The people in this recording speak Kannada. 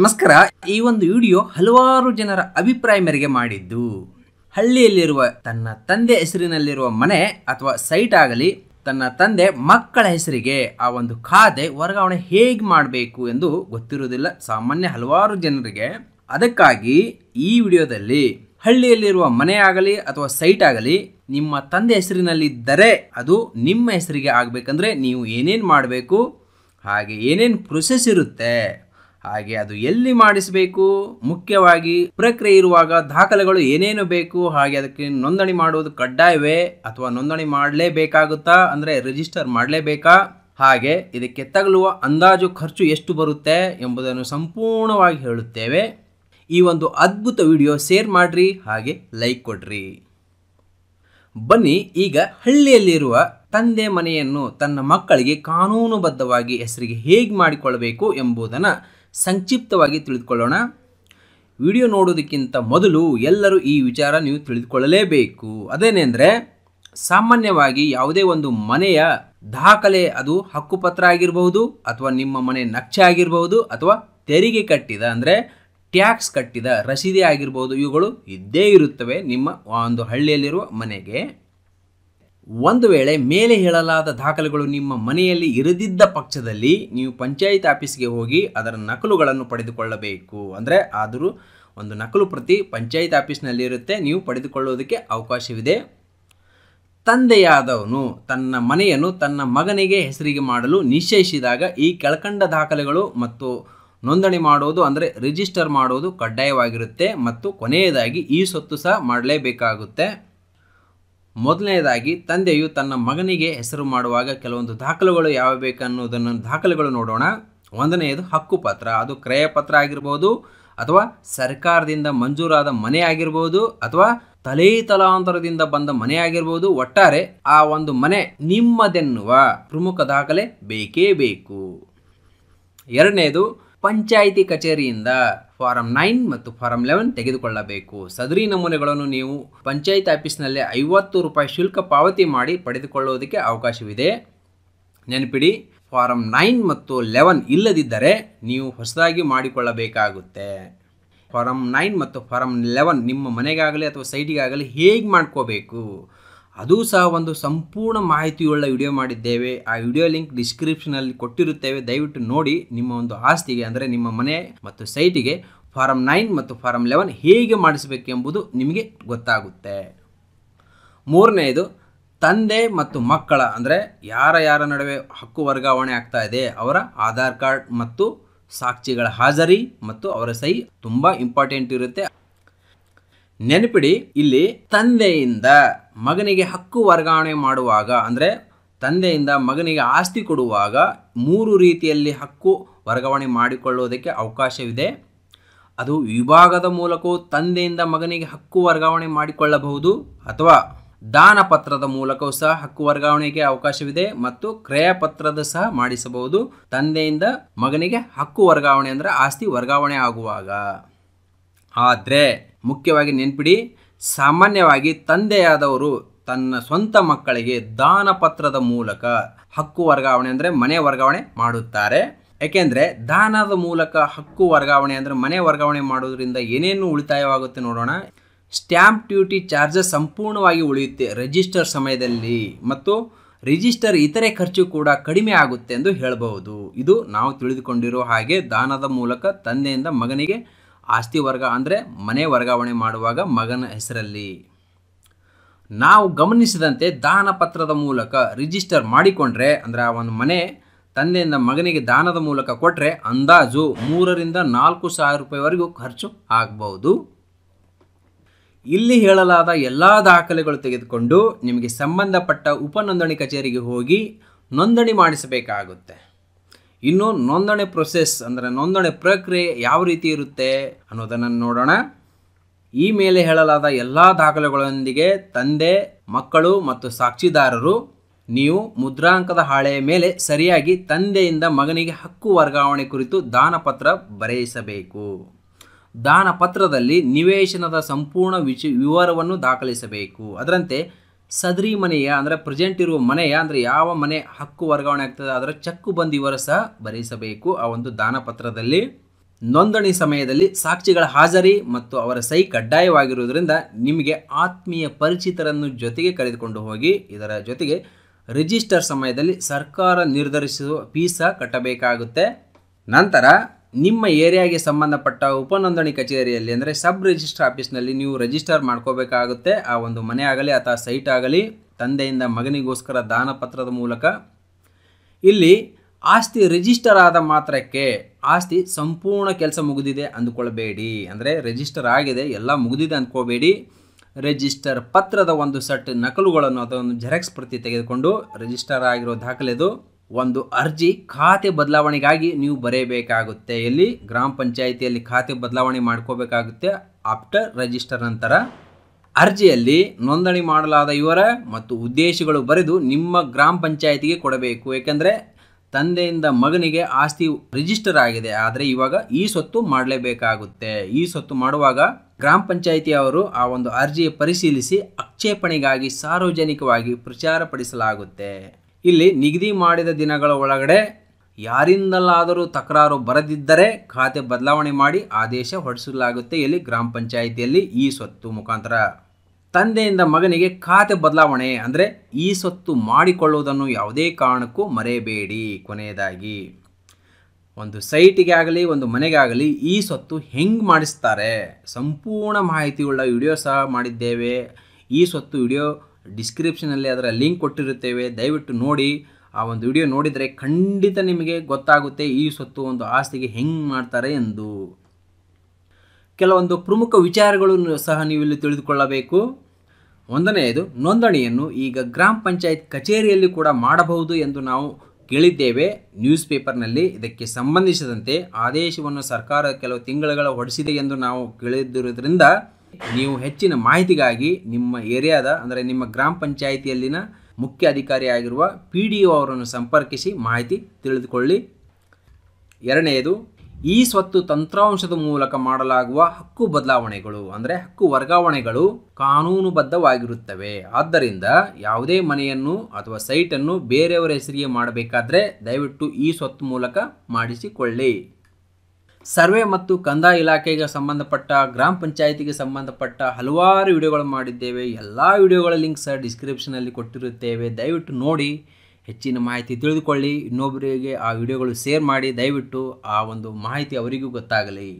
ನಮಸ್ಕಾರ ಈ ಒಂದು ವಿಡಿಯೋ ಹಲವಾರು ಜನರ ಅಭಿಪ್ರಾಯ ಮೇರೆಗೆ ಮಾಡಿದ್ದು ಹಳ್ಳಿಯಲ್ಲಿರುವ ತನ್ನ ತಂದೆ ಹೆಸರಿನಲ್ಲಿರುವ ಮನೆ ಅಥವಾ ಸೈಟ್ ಆಗಲಿ ತನ್ನ ತಂದೆ ಮಕ್ಕಳ ಹೆಸರಿಗೆ ಆ ಒಂದು ಖಾತೆ ವರ್ಗಾವಣೆ ಹೇಗೆ ಮಾಡಬೇಕು ಎಂದು ಗೊತ್ತಿರುವುದಿಲ್ಲ ಸಾಮಾನ್ಯ ಹಲವಾರು ಜನರಿಗೆ ಅದಕ್ಕಾಗಿ ಈ ವಿಡಿಯೋದಲ್ಲಿ ಹಳ್ಳಿಯಲ್ಲಿರುವ ಮನೆ ಆಗಲಿ ಅಥವಾ ಸೈಟ್ ಆಗಲಿ ನಿಮ್ಮ ತಂದೆ ಹೆಸರಿನಲ್ಲಿದ್ದರೆ ಅದು ನಿಮ್ಮ ಹೆಸರಿಗೆ ಆಗಬೇಕಂದ್ರೆ ನೀವು ಏನೇನು ಮಾಡಬೇಕು ಹಾಗೆ ಏನೇನು ಪ್ರೊಸೆಸ್ ಇರುತ್ತೆ ಹಾಗೆ ಅದು ಎಲ್ಲಿ ಮಾಡಿಸಬೇಕು ಮುಖ್ಯವಾಗಿ ಪ್ರಕ್ರಿಯೆ ಇರುವಾಗ ದಾಖಲೆಗಳು ಏನೇನು ಬೇಕು ಹಾಗೆ ಅದಕ್ಕೆ ನೋಂದಣಿ ಮಾಡುವುದು ಕಡ್ಡಾಯವೇ ಅಥವಾ ನೋಂದಣಿ ಮಾಡಲೇಬೇಕಾಗುತ್ತಾ ಅಂದರೆ ರಿಜಿಸ್ಟರ್ ಮಾಡಲೇಬೇಕಾ ಹಾಗೆ ಇದಕ್ಕೆ ತಗಲುವ ಅಂದಾಜು ಖರ್ಚು ಎಷ್ಟು ಬರುತ್ತೆ ಎಂಬುದನ್ನು ಸಂಪೂರ್ಣವಾಗಿ ಹೇಳುತ್ತೇವೆ ಈ ಒಂದು ಅದ್ಭುತ ವಿಡಿಯೋ ಶೇರ್ ಮಾಡಿರಿ ಹಾಗೆ ಲೈಕ್ ಕೊಡ್ರಿ ಬನ್ನಿ ಈಗ ಹಳ್ಳಿಯಲ್ಲಿರುವ ತಂದೆ ಮನೆಯನ್ನು ತನ್ನ ಮಕ್ಕಳಿಗೆ ಕಾನೂನುಬದ್ಧವಾಗಿ ಹೆಸರಿಗೆ ಹೇಗೆ ಮಾಡಿಕೊಳ್ಳಬೇಕು ಎಂಬುದನ್ನು ಸಂಕ್ಷಿಪ್ತವಾಗಿ ತಿಳಿದುಕೊಳ್ಳೋಣ ವಿಡಿಯೋ ನೋಡೋದಕ್ಕಿಂತ ಮೊದಲು ಎಲ್ಲರೂ ಈ ವಿಚಾರ ನೀವು ತಿಳಿದುಕೊಳ್ಳಲೇಬೇಕು ಅದೇನೆಂದರೆ ಸಾಮಾನ್ಯವಾಗಿ ಯಾವುದೇ ಒಂದು ಮನೆಯ ದಾಖಲೆ ಅದು ಹಕ್ಕುಪತ್ರ ಆಗಿರಬಹುದು ಅಥವಾ ನಿಮ್ಮ ಮನೆ ನಕ್ಷೆ ಆಗಿರಬಹುದು ಅಥವಾ ತೆರಿಗೆ ಕಟ್ಟಿದ ಅಂದರೆ ಟ್ಯಾಕ್ಸ್ ಕಟ್ಟಿದ ರಸೀದಿ ಆಗಿರ್ಬೋದು ಇವುಗಳು ಇದ್ದೇ ಇರುತ್ತವೆ ನಿಮ್ಮ ಒಂದು ಹಳ್ಳಿಯಲ್ಲಿರುವ ಮನೆಗೆ ಒಂದು ವೇಳೆ ಮೇಲೆ ಹೇಳಲಾದ ದಾಖಲೆಗಳು ನಿಮ್ಮ ಮನೆಯಲ್ಲಿ ಇರದಿದ್ದ ಪಕ್ಷದಲ್ಲಿ ನೀವು ಪಂಚಾಯತ್ ಆಫೀಸ್ಗೆ ಹೋಗಿ ಅದರ ನಕಲುಗಳನ್ನು ಪಡೆದುಕೊಳ್ಳಬೇಕು ಅಂದರೆ ಆದರೂ ಒಂದು ನಕಲು ಪ್ರತಿ ಪಂಚಾಯತ್ ಆಫೀಸ್ನಲ್ಲಿ ಇರುತ್ತೆ ನೀವು ಪಡೆದುಕೊಳ್ಳುವುದಕ್ಕೆ ಅವಕಾಶವಿದೆ ತಂದೆಯಾದವನು ತನ್ನ ಮನೆಯನ್ನು ತನ್ನ ಮಗನಿಗೆ ಹೆಸರಿಗೆ ಮಾಡಲು ನಿಶ್ಚಯಿಸಿದಾಗ ಈ ಕೆಳಕಂಡ ದಾಖಲೆಗಳು ಮತ್ತು ನೋಂದಣಿ ಮಾಡೋದು ಅಂದರೆ ರಿಜಿಸ್ಟರ್ ಮಾಡೋದು ಕಡ್ಡಾಯವಾಗಿರುತ್ತೆ ಮತ್ತು ಕೊನೆಯದಾಗಿ ಈ ಸೊತ್ತು ಸಹ ಮಾಡಲೇಬೇಕಾಗುತ್ತೆ ಮೊದಲನೇದಾಗಿ ತಂದೆಯು ತನ್ನ ಮಗನಿಗೆ ಹೆಸರು ಮಾಡುವಾಗ ಕೆಲವೊಂದು ದಾಖಲೆಗಳು ಯಾವ ಅನ್ನೋದನ್ನು ದಾಖಲೆಗಳು ನೋಡೋಣ ಒಂದನೆಯದು ಹಕ್ಕುಪತ್ರ ಅದು ಪತ್ರ ಆಗಿರ್ಬೋದು ಅಥವಾ ಸರ್ಕಾರದಿಂದ ಮಂಜೂರಾದ ಮನೆ ಆಗಿರ್ಬೋದು ಅಥವಾ ತಲೆ ತಲಾಂತರದಿಂದ ಬಂದ ಮನೆ ಆಗಿರ್ಬೋದು ಒಟ್ಟಾರೆ ಆ ಒಂದು ಮನೆ ನಿಮ್ಮದೆನ್ನುವ ಪ್ರಮುಖ ದಾಖಲೆ ಬೇಕೇ ಬೇಕು ಎರಡನೇದು ಪಂಚಾಯಿತಿ ಕಚೇರಿಯಿಂದ ಫಾರಂ ನೈನ್ ಮತ್ತು ಫಾರಂ ಲೆವೆನ್ ತೆಗೆದುಕೊಳ್ಳಬೇಕು ಸದರಿ ನಮೂನೆಗಳನ್ನು ನೀವು ಪಂಚಾಯತ್ ಆಫೀಸ್ನಲ್ಲಿ ಐವತ್ತು ರೂಪಾಯಿ ಶುಲ್ಕ ಪಾವತಿ ಮಾಡಿ ಪಡೆದುಕೊಳ್ಳುವುದಕ್ಕೆ ಅವಕಾಶವಿದೆ ನೆನಪಿಡಿ ಫಾರಂ ನೈನ್ ಮತ್ತು ಲೆವೆನ್ ಇಲ್ಲದಿದ್ದರೆ ನೀವು ಹೊಸದಾಗಿ ಮಾಡಿಕೊಳ್ಳಬೇಕಾಗುತ್ತೆ ಫಾರಂ ನೈನ್ ಮತ್ತು ಫಾರಂ ಲೆವೆನ್ ನಿಮ್ಮ ಮನೆಗಾಗಲಿ ಅಥವಾ ಸೈಟಿಗಾಗಲಿ ಹೇಗೆ ಮಾಡ್ಕೋಬೇಕು ಅದು ಸಹ ಒಂದು ಸಂಪೂರ್ಣ ಮಾಹಿತಿಯುಳ್ಳ ವಿಡಿಯೋ ಮಾಡಿದ್ದೇವೆ ಆ ವಿಡಿಯೋ ಲಿಂಕ್ ಡಿಸ್ಕ್ರಿಪ್ಷನಲ್ಲಿ ಕೊಟ್ಟಿರುತ್ತೇವೆ ದಯವಿಟ್ಟು ನೋಡಿ ನಿಮ್ಮ ಒಂದು ಆಸ್ತಿಗೆ ಅಂದರೆ ನಿಮ್ಮ ಮನೆ ಮತ್ತು ಸೈಟಿಗೆ ಫಾರಂ ನೈನ್ ಮತ್ತು ಫಾರಂ ಲೆವೆನ್ ಹೇಗೆ ಮಾಡಿಸಬೇಕೆಂಬುದು ನಿಮಗೆ ಗೊತ್ತಾಗುತ್ತೆ ಮೂರನೆಯದು ತಂದೆ ಮತ್ತು ಮಕ್ಕಳ ಅಂದರೆ ಯಾರ ಯಾರ ನಡುವೆ ಹಕ್ಕು ವರ್ಗಾವಣೆ ಆಗ್ತಾ ಇದೆ ಅವರ ಆಧಾರ್ ಕಾರ್ಡ್ ಮತ್ತು ಸಾಕ್ಷಿಗಳ ಹಾಜರಿ ಮತ್ತು ಅವರ ಸಹಿ ತುಂಬ ಇಂಪಾರ್ಟೆಂಟ್ ಇರುತ್ತೆ ನೆನಪಿಡಿ ಇಲ್ಲಿ ತಂದೆಯಿಂದ ಮಗನಿಗೆ ಹಕ್ಕು ವರ್ಗಾವಣೆ ಮಾಡುವಾಗ ಅಂದರೆ ತಂದೆಯಿಂದ ಮಗನಿಗೆ ಆಸ್ತಿ ಕೊಡುವಾಗ ಮೂರು ರೀತಿಯಲ್ಲಿ ಹಕ್ಕು ವರ್ಗಾವಣೆ ಮಾಡಿಕೊಳ್ಳುವುದಕ್ಕೆ ಅವಕಾಶವಿದೆ ಅದು ವಿಭಾಗದ ಮೂಲಕವೂ ತಂದೆಯಿಂದ ಮಗನಿಗೆ ಹಕ್ಕು ವರ್ಗಾವಣೆ ಮಾಡಿಕೊಳ್ಳಬಹುದು ಅಥವಾ ದಾನ ಪತ್ರದ ಮೂಲಕವೂ ಸಹ ಹಕ್ಕು ವರ್ಗಾವಣೆಗೆ ಅವಕಾಶವಿದೆ ಮತ್ತು ಕ್ರಯ ಪತ್ರದ ಸಹ ಮಾಡಿಸಬಹುದು ತಂದೆಯಿಂದ ಮಗನಿಗೆ ಹಕ್ಕು ವರ್ಗಾವಣೆ ಅಂದರೆ ಆಸ್ತಿ ವರ್ಗಾವಣೆ ಆಗುವಾಗ ಆದರೆ ಮುಖ್ಯವಾಗಿ ನೆನ್ಪಿಡಿ ಸಾಮಾನ್ಯವಾಗಿ ತಂದೆಯಾದವರು ತನ್ನ ಸ್ವಂತ ಮಕ್ಕಳಿಗೆ ದಾನಪತ್ರದ ಮೂಲಕ ಹಕ್ಕು ವರ್ಗಾವಣೆ ಅಂದರೆ ಮನೆ ವರ್ಗಾವಣೆ ಮಾಡುತ್ತಾರೆ ಯಾಕೆಂದರೆ ದಾನದ ಮೂಲಕ ಹಕ್ಕು ವರ್ಗಾವಣೆ ಅಂದರೆ ಮನೆ ವರ್ಗಾವಣೆ ಮಾಡೋದ್ರಿಂದ ಏನೇನು ಉಳಿತಾಯವಾಗುತ್ತೆ ನೋಡೋಣ ಸ್ಟ್ಯಾಂಪ್ ಡ್ಯೂಟಿ ಚಾರ್ಜಸ್ ಸಂಪೂರ್ಣವಾಗಿ ಉಳಿಯುತ್ತೆ ರಿಜಿಸ್ಟರ್ ಸಮಯದಲ್ಲಿ ಮತ್ತು ರಿಜಿಸ್ಟರ್ ಇತರೆ ಖರ್ಚು ಕೂಡ ಕಡಿಮೆ ಆಗುತ್ತೆ ಎಂದು ಹೇಳಬಹುದು ಇದು ನಾವು ತಿಳಿದುಕೊಂಡಿರೋ ಹಾಗೆ ದಾನದ ಮೂಲಕ ತಂದೆಯಿಂದ ಮಗನಿಗೆ ಆಸ್ತಿ ವರ್ಗ ಅಂದರೆ ಮನೆ ವರ್ಗಾವಣೆ ಮಾಡುವಾಗ ಮಗನ ಹೆಸರಲ್ಲಿ ನಾವು ಗಮನಿಸಿದಂತೆ ದಾನ ಪತ್ರದ ಮೂಲಕ ರಿಜಿಸ್ಟರ್ ಮಾಡಿಕೊಂಡ್ರೆ ಅಂದರೆ ಆ ಒಂದು ಮನೆ ತಂದೆಯಿಂದ ಮಗನಿಗೆ ದಾನದ ಮೂಲಕ ಕೊಟ್ಟರೆ ಅಂದಾಜು ಮೂರರಿಂದ ನಾಲ್ಕು ಸಾವಿರ ರೂಪಾಯಿವರೆಗೂ ಖರ್ಚು ಆಗಬಹುದು ಇಲ್ಲಿ ಹೇಳಲಾದ ಎಲ್ಲ ದಾಖಲೆಗಳು ತೆಗೆದುಕೊಂಡು ನಿಮಗೆ ಸಂಬಂಧಪಟ್ಟ ಉಪನೋಂದಣಿ ಕಚೇರಿಗೆ ಹೋಗಿ ನೋಂದಣಿ ಮಾಡಿಸಬೇಕಾಗುತ್ತೆ ಇನ್ನು ನೋಂದಣಿ ಪ್ರೊಸೆಸ್ ಅಂದರೆ ನೋಂದಣಿ ಪ್ರಕ್ರಿಯೆ ಯಾವ ರೀತಿ ಇರುತ್ತೆ ಅನ್ನೋದನ್ನು ನೋಡೋಣ ಈ ಮೇಲೆ ಹೇಳಲಾದ ಎಲ್ಲ ದಾಖಲೆಗಳೊಂದಿಗೆ ತಂದೆ ಮಕ್ಕಳು ಮತ್ತು ಸಾಕ್ಷಿದಾರರು ನೀವು ಮುದ್ರಾಂಕದ ಹಾಳೆಯ ಮೇಲೆ ಸರಿಯಾಗಿ ತಂದೆಯಿಂದ ಮಗನಿಗೆ ಹಕ್ಕು ವರ್ಗಾವಣೆ ಕುರಿತು ದಾನಪತ್ರ ಬರೆಯಿಸಬೇಕು ದಾನಪತ್ರದಲ್ಲಿ ನಿವೇಶನದ ಸಂಪೂರ್ಣ ವಿಚ ವಿವರವನ್ನು ದಾಖಲಿಸಬೇಕು ಅದರಂತೆ ಸದರಿ ಮನೆಯ ಅಂದರೆ ಪ್ರೆಸೆಂಟ್ ಇರುವ ಮನೆಯ ಅಂದರೆ ಯಾವ ಮನೆ ಹಕ್ಕು ವರ್ಗಾವಣೆ ಆಗ್ತದೆ ಅದರ ಚಕ್ಕು ಬಂದು ಇವರು ಸಹ ಭರಿಸಬೇಕು ಆ ಒಂದು ದಾನಪತ್ರದಲ್ಲಿ ನೋಂದಣಿ ಸಮಯದಲ್ಲಿ ಸಾಕ್ಷಿಗಳ ಹಾಜರಿ ಮತ್ತು ಅವರ ಸಹಿ ಕಡ್ಡಾಯವಾಗಿರುವುದರಿಂದ ನಿಮಗೆ ಆತ್ಮೀಯ ಪರಿಚಿತರನ್ನು ಜೊತೆಗೆ ಕರೆದುಕೊಂಡು ಹೋಗಿ ಇದರ ಜೊತೆಗೆ ರಿಜಿಸ್ಟರ್ ಸಮಯದಲ್ಲಿ ಸರ್ಕಾರ ನಿರ್ಧರಿಸುವ ಫೀಸ ಕಟ್ಟಬೇಕಾಗುತ್ತೆ ನಂತರ ನಿಮ್ಮ ಏರಿಯಾಗೆ ಸಂಬಂಧಪಟ್ಟ ಉಪನೋಂದಣಿ ಕಚೇರಿಯಲ್ಲಿ ಅಂದರೆ ಸಬ್ ರಿಜಿಸ್ಟರ್ ಆಫೀಸ್ನಲ್ಲಿ ನೀವು ರಿಜಿಸ್ಟರ್ ಮಾಡ್ಕೋಬೇಕಾಗುತ್ತೆ ಆ ಒಂದು ಮನೆ ಆಗಲಿ ಅಥವಾ ಸೈಟ್ ಆಗಲಿ ತಂದೆಯಿಂದ ಮಗನಿಗೋಸ್ಕರ ದಾನ ಪತ್ರದ ಮೂಲಕ ಇಲ್ಲಿ ಆಸ್ತಿ ರಿಜಿಸ್ಟರ್ ಆದ ಮಾತ್ರಕ್ಕೆ ಆಸ್ತಿ ಸಂಪೂರ್ಣ ಕೆಲಸ ಮುಗಿದಿದೆ ಅಂದ್ಕೊಳ್ಬೇಡಿ ಅಂದರೆ ರಿಜಿಸ್ಟರ್ ಆಗಿದೆ ಎಲ್ಲ ಮುಗಿದಿದೆ ಅಂದ್ಕೋಬೇಡಿ ರಿಜಿಸ್ಟರ್ ಪತ್ರದ ಒಂದು ಸಟ್ ನಕಲುಗಳನ್ನು ಅಥವಾ ಒಂದು ಜೆರಾಕ್ಸ್ ಪ್ರತಿ ತೆಗೆದುಕೊಂಡು ರಿಜಿಸ್ಟರ್ ಆಗಿರೋ ದಾಖಲೆದು ಒಂದು ಅರ್ಜಿ ಖಾತೆ ಬದಲಾವಣೆಗಾಗಿ ನೀವು ಬರೆಯಬೇಕಾಗುತ್ತೆ ಎಲ್ಲಿ ಗ್ರಾಮ ಪಂಚಾಯಿತಿಯಲ್ಲಿ ಖಾತೆ ಬದಲಾವಣೆ ಮಾಡ್ಕೋಬೇಕಾಗುತ್ತೆ ಆಫ್ಟರ್ ರಿಜಿಸ್ಟರ್ ನಂತರ ಅರ್ಜಿಯಲ್ಲಿ ನೋಂದಣಿ ಮಾಡಲಾದ ಇವರ ಮತ್ತು ಉದ್ದೇಶಗಳು ಬರೆದು ನಿಮ್ಮ ಗ್ರಾಮ ಪಂಚಾಯಿತಿಗೆ ಕೊಡಬೇಕು ಏಕೆಂದರೆ ತಂದೆಯಿಂದ ಮಗನಿಗೆ ಆಸ್ತಿ ರಿಜಿಸ್ಟರ್ ಆಗಿದೆ ಆದರೆ ಇವಾಗ ಈ ಸೊತ್ತು ಮಾಡಲೇಬೇಕಾಗುತ್ತೆ ಈ ಸೊತ್ತು ಮಾಡುವಾಗ ಗ್ರಾಮ ಅವರು ಆ ಒಂದು ಅರ್ಜಿ ಪರಿಶೀಲಿಸಿ ಆಕ್ಷೇಪಣೆಗಾಗಿ ಸಾರ್ವಜನಿಕವಾಗಿ ಪ್ರಚಾರಪಡಿಸಲಾಗುತ್ತೆ ಇಲ್ಲಿ ನಿಗದಿ ಮಾಡಿದ ದಿನಗಳ ಒಳಗಡೆ ಯಾರಿಂದಲಾದರೂ ತಕರಾರು ಬರದಿದ್ದರೆ ಖಾತೆ ಬದಲಾವಣೆ ಮಾಡಿ ಆದೇಶ ಹೊರಡಿಸಲಾಗುತ್ತೆ ಇಲ್ಲಿ ಗ್ರಾಮ ಪಂಚಾಯಿತಿಯಲ್ಲಿ ಈ ಸ್ವತ್ತು ಮುಖಾಂತರ ತಂದೆಯಿಂದ ಮಗನಿಗೆ ಖಾತೆ ಬದಲಾವಣೆ ಅಂದರೆ ಈ ಸ್ವತ್ತು ಮಾಡಿಕೊಳ್ಳುವುದನ್ನು ಯಾವುದೇ ಕಾರಣಕ್ಕೂ ಮರೆಯಬೇಡಿ ಕೊನೆಯದಾಗಿ ಒಂದು ಸೈಟಿಗೆ ಆಗಲಿ ಒಂದು ಮನೆಗೆ ಆಗಲಿ ಈ ಸ್ವತ್ತು ಹೆಂಗೆ ಮಾಡಿಸ್ತಾರೆ ಸಂಪೂರ್ಣ ಮಾಹಿತಿಯುಳ್ಳ ವಿಡಿಯೋ ಸಹ ಮಾಡಿದ್ದೇವೆ ಈ ಸ್ವತ್ತು ವಿಡಿಯೋ ಡಿಸ್ಕ್ರಿಪ್ಷನಲ್ಲಿ ಅದರ ಲಿಂಕ್ ಕೊಟ್ಟಿರುತ್ತೇವೆ ದಯವಿಟ್ಟು ನೋಡಿ ಆ ಒಂದು ವಿಡಿಯೋ ನೋಡಿದರೆ ಖಂಡಿತ ನಿಮಗೆ ಗೊತ್ತಾಗುತ್ತೆ ಈ ಸ್ವತ್ತು ಒಂದು ಆಸ್ತಿಗೆ ಹೆಂಗೆ ಮಾಡ್ತಾರೆ ಎಂದು ಕೆಲವೊಂದು ಪ್ರಮುಖ ವಿಚಾರಗಳನ್ನು ಸಹ ನೀವು ಇಲ್ಲಿ ತಿಳಿದುಕೊಳ್ಳಬೇಕು ಒಂದನೆಯದು ನೋಂದಣಿಯನ್ನು ಈಗ ಗ್ರಾಮ ಪಂಚಾಯತ್ ಕಚೇರಿಯಲ್ಲಿ ಕೂಡ ಮಾಡಬಹುದು ಎಂದು ನಾವು ಕೇಳಿದ್ದೇವೆ ನ್ಯೂಸ್ ಪೇಪರ್ನಲ್ಲಿ ಇದಕ್ಕೆ ಸಂಬಂಧಿಸಿದಂತೆ ಆದೇಶವನ್ನು ಸರ್ಕಾರ ಕೆಲವು ತಿಂಗಳುಗಳ ಹೊಡೆಸಿದೆ ಎಂದು ನಾವು ಕೇಳಿದ್ದಿರುವುದರಿಂದ ನೀವು ಹೆಚ್ಚಿನ ಮಾಹಿತಿಗಾಗಿ ನಿಮ್ಮ ಏರಿಯಾದ ಅಂದರೆ ನಿಮ್ಮ ಗ್ರಾಮ ಪಂಚಾಯಿತಿಯಲ್ಲಿನ ಮುಖ್ಯ ಅಧಿಕಾರಿ ಆಗಿರುವ ಪಿ ಡಿ ಅವರನ್ನು ಸಂಪರ್ಕಿಸಿ ಮಾಹಿತಿ ತಿಳಿದುಕೊಳ್ಳಿ ಎರಡನೆಯದು ಈ ಸ್ವತ್ತು ತಂತ್ರಾಂಶದ ಮೂಲಕ ಮಾಡಲಾಗುವ ಹಕ್ಕು ಬದಲಾವಣೆಗಳು ಅಂದರೆ ಹಕ್ಕು ವರ್ಗಾವಣೆಗಳು ಕಾನೂನುಬದ್ಧವಾಗಿರುತ್ತವೆ ಆದ್ದರಿಂದ ಯಾವುದೇ ಮನೆಯನ್ನು ಅಥವಾ ಸೈಟನ್ನು ಬೇರೆಯವರ ಹೆಸರಿಗೆ ಮಾಡಬೇಕಾದರೆ ದಯವಿಟ್ಟು ಈ ಸ್ವತ್ತು ಮೂಲಕ ಮಾಡಿಸಿಕೊಳ್ಳಿ ಸರ್ವೆ ಮತ್ತು ಕಂದಾಯ ಇಲಾಖೆಗೆ ಸಂಬಂಧಪಟ್ಟ ಗ್ರಾಮ ಪಂಚಾಯಿತಿಗೆ ಸಂಬಂಧಪಟ್ಟ ಹಲವಾರು ವಿಡಿಯೋಗಳು ಮಾಡಿದ್ದೇವೆ ಎಲ್ಲ ವಿಡಿಯೋಗಳ ಸಹ ಡಿಸ್ಕ್ರಿಪ್ಷನಲ್ಲಿ ಕೊಟ್ಟಿರುತ್ತೇವೆ ದಯವಿಟ್ಟು ನೋಡಿ ಹೆಚ್ಚಿನ ಮಾಹಿತಿ ತಿಳಿದುಕೊಳ್ಳಿ ಇನ್ನೊಬ್ಬರಿಗೆ ಆ ವಿಡಿಯೋಗಳು ಶೇರ್ ಮಾಡಿ ದಯವಿಟ್ಟು ಆ ಒಂದು ಮಾಹಿತಿ ಅವರಿಗೂ ಗೊತ್ತಾಗಲಿ